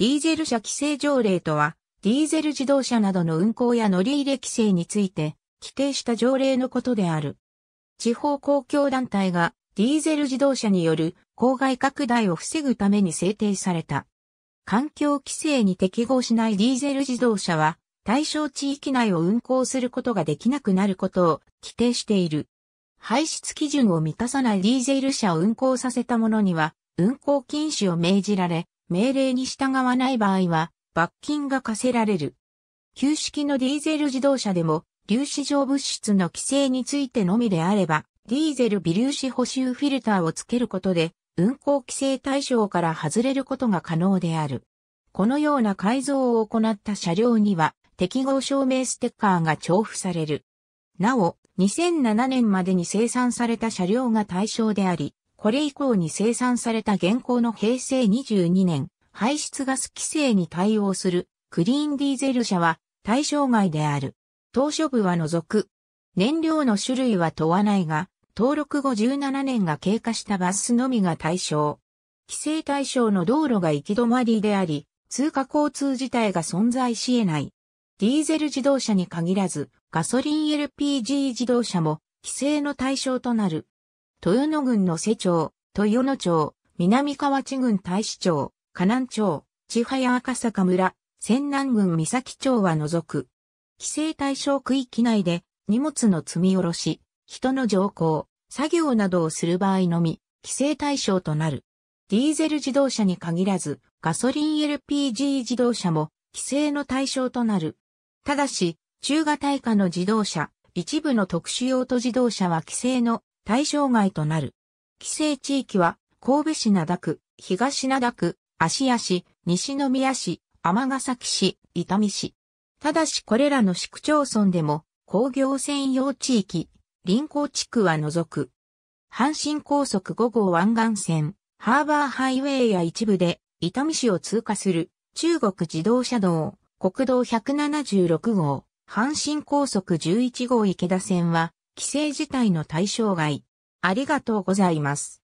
ディーゼル車規制条例とは、ディーゼル自動車などの運行や乗り入れ規制について、規定した条例のことである。地方公共団体が、ディーゼル自動車による公害拡大を防ぐために制定された。環境規制に適合しないディーゼル自動車は、対象地域内を運行することができなくなることを規定している。排出基準を満たさないディーゼル車を運行させた者には、運行禁止を命じられ、命令に従わない場合は、罰金が課せられる。旧式のディーゼル自動車でも、粒子状物質の規制についてのみであれば、ディーゼル微粒子補修フィルターをつけることで、運行規制対象から外れることが可能である。このような改造を行った車両には、適合証明ステッカーが重付される。なお、2007年までに生産された車両が対象であり、これ以降に生産された現行の平成22年、排出ガス規制に対応するクリーンディーゼル車は対象外である。当初部は除く。燃料の種類は問わないが、登録後17年が経過したバスのみが対象。規制対象の道路が行き止まりであり、通過交通自体が存在し得ない。ディーゼル自動車に限らず、ガソリン LPG 自動車も規制の対象となる。豊野郡の瀬町、豊野町、南河内郡大使町、河南町、千早赤坂村、仙南郡三崎町は除く。規制対象区域内で荷物の積み下ろし、人の乗降、作業などをする場合のみ、規制対象となる。ディーゼル自動車に限らず、ガソリン LPG 自動車も規制の対象となる。ただし、中型以下の自動車、一部の特殊用途自動車は規制の対象外となる。規制地域は、神戸市灘区、東灘区、芦屋市、西宮市、尼崎市、伊丹市。ただしこれらの市区町村でも、工業専用地域、臨港地区は除く。阪神高速5号湾岸線、ハーバーハイウェイや一部で、伊丹市を通過する、中国自動車道、国道176号、阪神高速11号池田線は、規制自体の対象外。ありがとうございます。